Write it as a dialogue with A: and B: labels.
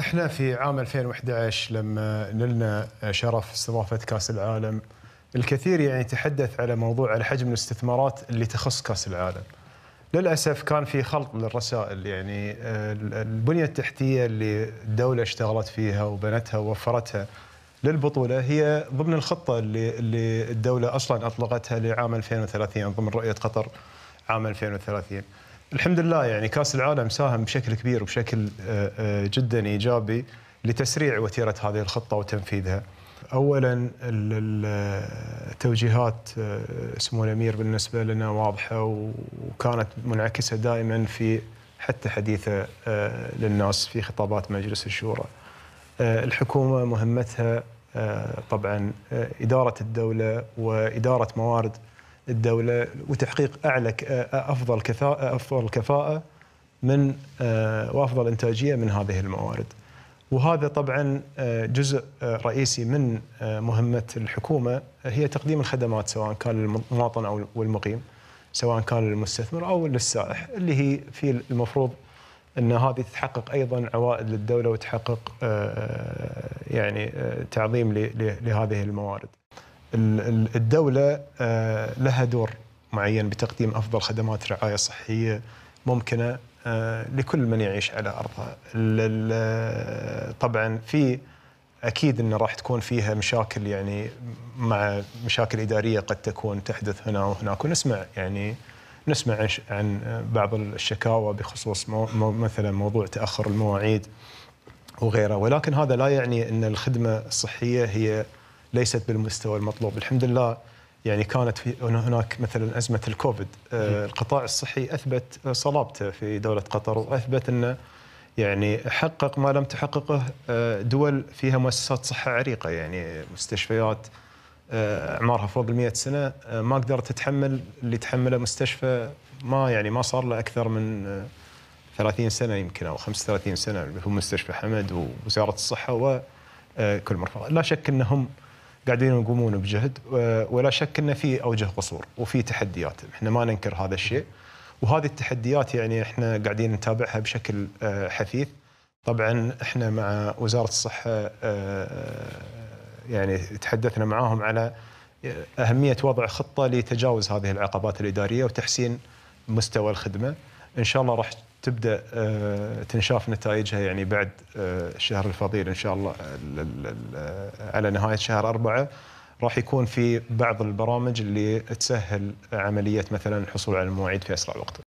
A: احنا في عام 2011 لما نلنا شرف استضافه كاس العالم الكثير يعني تحدث على موضوع على حجم الاستثمارات اللي تخص كاس العالم. للاسف كان في خلط للرسائل يعني آه، البنيه التحتيه اللي الدوله اشتغلت فيها وبنتها ووفرتها للبطوله هي ضمن الخطه اللي اللي الدوله اصلا اطلقتها لعام 2030 ضمن رؤيه قطر عام 2030. الحمد لله يعني كاس العالم ساهم بشكل كبير وبشكل آه، آه، جدا ايجابي لتسريع وتيره هذه الخطه وتنفيذها. اولا التوجيهات آه، سمو الامير بالنسبه لنا واضحه وكانت منعكسه دائما في حتى حديثه للناس في خطابات مجلس الشورى. الحكومه مهمتها طبعا اداره الدوله واداره موارد الدولة وتحقيق أعلى أفضل كفاءة أفضل كفاءة من آه، وأفضل إنتاجية من هذه الموارد وهذا طبعا آه، جزء آه، رئيسي من مهمة الحكومة هي تقديم الخدمات سواء كان للمواطن أو المقيم سواء كان للمستثمر أو للسائح اللي هي في المفروض ان هذه تحقق ايضا عوائد للدوله وتحقق يعني تعظيم لهذه الموارد. الدولة آه، لها دور معين بتقديم أفضل خدمات رعاية صحية ممكنة آه، لكل من يعيش على أرضها طبعا في أكيد أن راح تكون فيها مشاكل يعني مع مشاكل إدارية قد تكون تحدث هنا وهناك ونسمع يعني نسمع عن بعض الشكاوى بخصوص مو مثلا موضوع تأخر المواعيد وغيره ولكن هذا لا يعني أن الخدمة الصحية هي ليست بالمستوى المطلوب الحمد لله يعني كانت في هناك مثلا ازمه الكوفيد آه، القطاع الصحي اثبت صلابته في دوله قطر واثبت انه يعني حقق ما لم تحققه آه، دول فيها مؤسسات صحه عريقه يعني مستشفيات آه، اعمارها فوق ال سنه ما قدرت تتحمل اللي تحمله مستشفى ما يعني ما صار له اكثر من 30 سنه يمكن او 35 سنه اللي هو مستشفى حمد ووزاره الصحه وكل مرفق لا شك انهم قاعدين يقومون بجهد ولا شك ان في اوجه قصور وفي تحديات احنا ما ننكر هذا الشيء وهذه التحديات يعني احنا قاعدين نتابعها بشكل آه، حثيث طبعا احنا مع وزاره الصحه آه، يعني تحدثنا معاهم على اهميه وضع خطه لتجاوز هذه العقبات الاداريه وتحسين مستوى الخدمه ان شاء الله راح تبدا آه، تنشاف نتائجها يعني بعد آه، الشهر الفضيل ان شاء الله آه، على نهايه شهر أربعة راح يكون في بعض البرامج اللي تسهل عمليه مثلا الحصول على المواعيد في اسرع وقت.